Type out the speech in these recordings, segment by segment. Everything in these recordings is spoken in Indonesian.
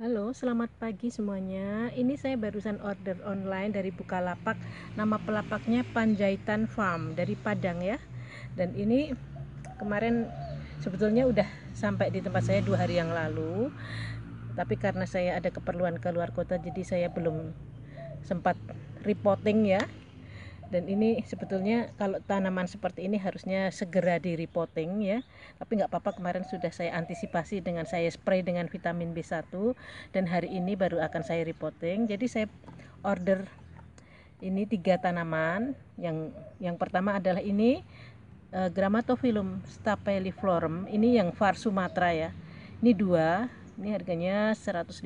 Halo, selamat pagi semuanya. Ini saya barusan order online dari Bukalapak. Nama pelapaknya Panjaitan Farm dari Padang ya. Dan ini kemarin sebetulnya udah sampai di tempat saya dua hari yang lalu. Tapi karena saya ada keperluan ke luar kota, jadi saya belum sempat reporting ya dan ini sebetulnya kalau tanaman seperti ini harusnya segera di repotting ya tapi nggak apa-apa kemarin sudah saya antisipasi dengan saya spray dengan vitamin B1 dan hari ini baru akan saya repotting jadi saya order ini tiga tanaman yang yang pertama adalah ini eh, Gramatophyllum stapeliflorum ini yang var Sumatera ya ini dua ini harganya 150.000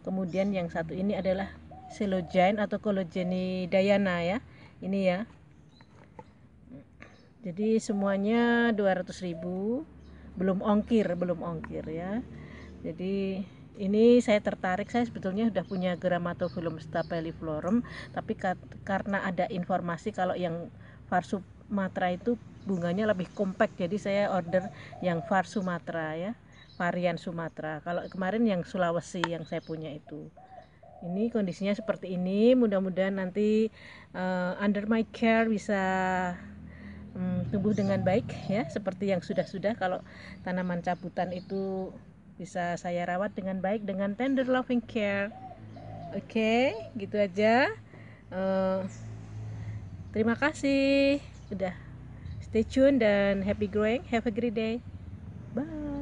kemudian yang satu ini adalah selogen atau kologeni dayana ya ini ya jadi semuanya 200.000 belum ongkir belum ongkir ya jadi ini saya tertarik saya sebetulnya sudah punya Grammatophyllum stapeliflorum tapi karena ada informasi kalau yang Matra itu bunganya lebih kompak, jadi saya order yang Matra ya varian Sumatera kalau kemarin yang Sulawesi yang saya punya itu ini kondisinya seperti ini mudah-mudahan nanti uh, under my care bisa um, tumbuh dengan baik ya seperti yang sudah-sudah kalau tanaman cabutan itu bisa saya rawat dengan baik dengan tender loving care oke okay, gitu aja uh, terima kasih udah stay tune dan happy growing have a great day bye